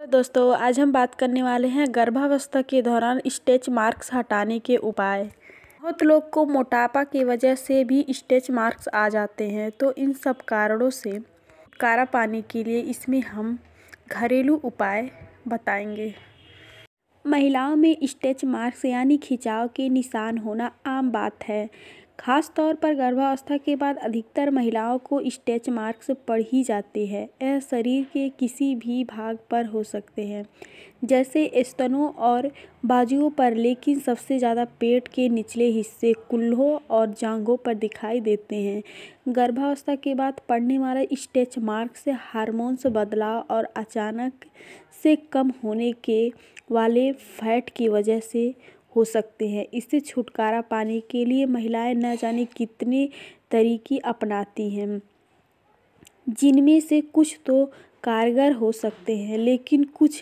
तो दोस्तों आज हम बात करने वाले हैं गर्भावस्था के दौरान स्टेच मार्क्स हटाने के उपाय बहुत लोग को मोटापा की वजह से भी स्टेच मार्क्स आ जाते हैं तो इन सब कारणों से छुटकारा पाने के लिए इसमें हम घरेलू उपाय बताएंगे महिलाओं में स्टेच मार्क्स यानी खिंचाव के निशान होना आम बात है खास तौर पर गर्भावस्था के बाद अधिकतर महिलाओं को स्टेच मार्क्स पड़ ही जाते हैं यह शरीर के किसी भी भाग पर हो सकते हैं जैसे स्तनों और बाजुओं पर लेकिन सबसे ज़्यादा पेट के निचले हिस्से कुल्हों और जांघों पर दिखाई देते हैं गर्भावस्था के बाद पड़ने वाले स्टेच मार्क्स हारमोन्स बदलाव और अचानक से कम होने के वाले फैट की वजह से हो सकते हैं इससे छुटकारा पाने के लिए महिलाएँ न जाने कितने तरीके अपनाती हैं जिनमें से कुछ तो कारगर हो सकते हैं लेकिन कुछ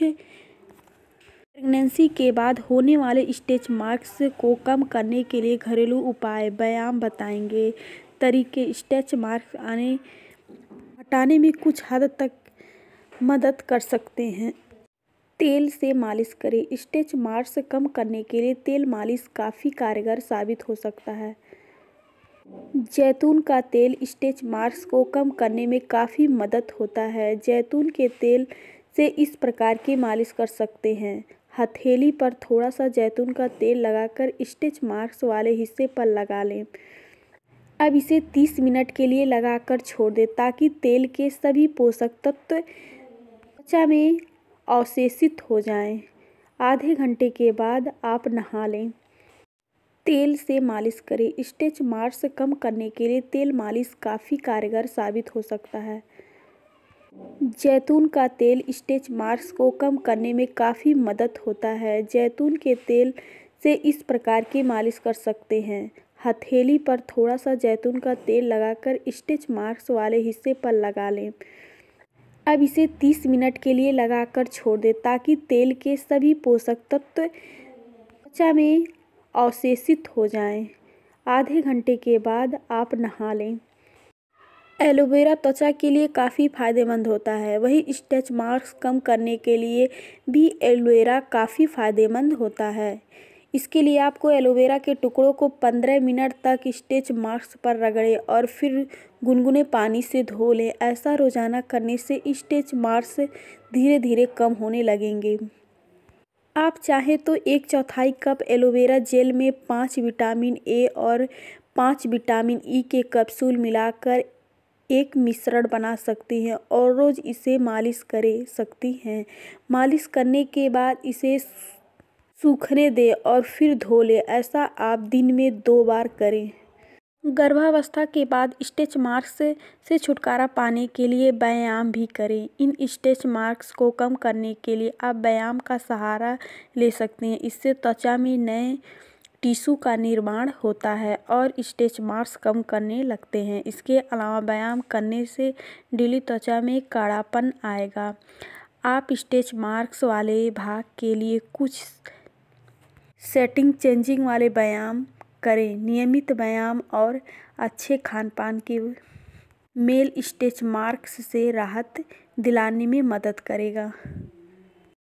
प्रेगनेंसी के बाद होने वाले स्टेज मार्क्स को कम करने के लिए घरेलू उपाय व्यायाम बताएंगे तरीके स्टेच मार्क्स आने हटाने में कुछ हद तक मदद कर सकते हैं तेल से मालिश करें स्टेच मार्क्स कम करने के लिए तेल मालिश काफ़ी कारगर साबित हो सकता है जैतून का तेल स्टेच मार्क्स को कम करने में काफ़ी मदद होता है जैतून के तेल से इस प्रकार की मालिश कर सकते हैं हथेली पर थोड़ा सा जैतून का तेल लगाकर स्टेच मार्क्स वाले हिस्से पर लगा लें अब इसे 30 मिनट के लिए लगाकर छोड़ दें ताकि तेल के सभी पोषक तत्व त्वचा में अवशेषित हो जाएं। आधे घंटे के बाद आप नहा लें। तेल से मालिश करें स्टेच मार्क्स कम करने के लिए तेल मालिश काफ़ी कारगर साबित हो सकता है। जैतून का तेल स्टेच मार्क्स को कम करने में काफ़ी मदद होता है। जैतून के तेल से इस प्रकार की मालिश कर सकते हैं। हथेली पर थोड़ा सा जैतून का तेल लगाकर स्टेच मार्क्स वाले हिस्से पर लगा लें। अब इसे तीस मिनट के लिए लगाकर छोड़ दें ताकि तेल के सभी पोषक तत्व त्वचा में अवशेषित हो जाएं। आधे घंटे के बाद आप नहा लें एलोवेरा त्वचा के लिए काफ़ी फायदेमंद होता है वही स्टेच मार्क्स कम करने के लिए भी एलोवेरा काफ़ी फायदेमंद होता है इसके लिए आपको एलोवेरा के टुकड़ों को पंद्रह मिनट तक स्टेच मार्क्स पर रगड़ें और फिर गुनगुने पानी से धो लें ऐसा रोजाना करने से स्टेच मार्क्स धीरे धीरे कम होने लगेंगे आप चाहें तो एक चौथाई कप एलोवेरा जेल में पाँच विटामिन ए और पाँच विटामिन ई के कैप्सूल मिलाकर एक मिश्रण बना सकती हैं और रोज़ इसे मालिश करे सकती हैं मालिश करने के बाद इसे सूखने दे और फिर धो ले ऐसा आप दिन में दो बार करें गर्भावस्था के बाद स्टेच मार्क्स से छुटकारा पाने के लिए व्यायाम भी करें इन स्टेच मार्क्स को कम करने के लिए आप व्यायाम का सहारा ले सकते हैं इससे त्वचा में नए टिशू का निर्माण होता है और स्टेच मार्क्स कम करने लगते हैं इसके अलावा व्यायाम करने से डेली त्वचा में काड़ापन आएगा आप स्टेच मार्क्स वाले भाग के लिए कुछ सेटिंग चेंजिंग वाले व्यायाम करें नियमित व्यायाम और अच्छे खान पान के मेल स्टेच मार्क्स से राहत दिलाने में मदद करेगा